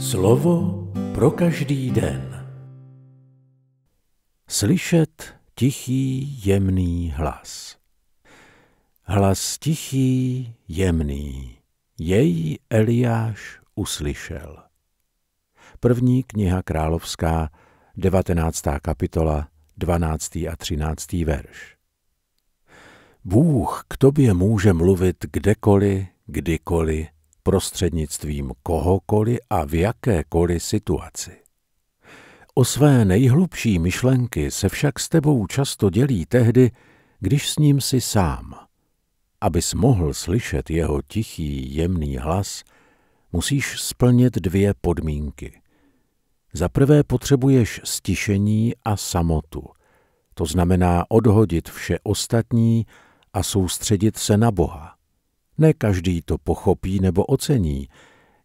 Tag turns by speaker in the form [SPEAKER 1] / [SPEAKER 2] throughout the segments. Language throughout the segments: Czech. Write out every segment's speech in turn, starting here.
[SPEAKER 1] Slovo pro každý den. Slyšet tichý, jemný hlas. Hlas tichý, jemný. Jej Eliáš uslyšel. První kniha královská, 19. kapitola, 12. a 13. verš. Bůh k tobě může mluvit kdekoliv, kdykoliv, prostřednictvím kohokoliv a v jakékoliv situaci. O své nejhlubší myšlenky se však s tebou často dělí tehdy, když s ním si sám. Abys mohl slyšet jeho tichý, jemný hlas, musíš splnit dvě podmínky. Za prvé potřebuješ stišení a samotu. To znamená odhodit vše ostatní a soustředit se na Boha. Ne každý to pochopí nebo ocení.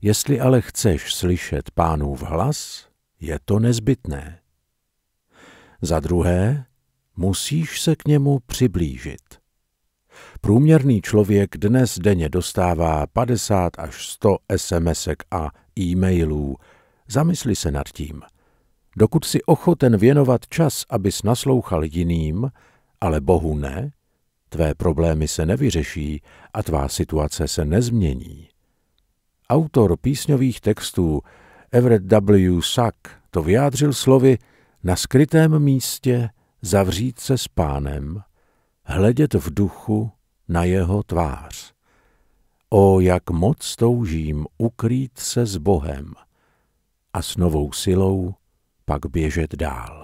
[SPEAKER 1] Jestli ale chceš slyšet pánův hlas, je to nezbytné. Za druhé, musíš se k němu přiblížit. Průměrný člověk dnes denně dostává 50 až 100 sms a e-mailů. Zamysli se nad tím. Dokud si ochoten věnovat čas, abys naslouchal jiným, ale Bohu ne, Tvé problémy se nevyřeší a tvá situace se nezmění. Autor písňových textů Everett W. Sack to vyjádřil slovy na skrytém místě zavřít se s pánem, hledět v duchu na jeho tvář. O, jak moc toužím ukrýt se s Bohem a s novou silou pak běžet dál.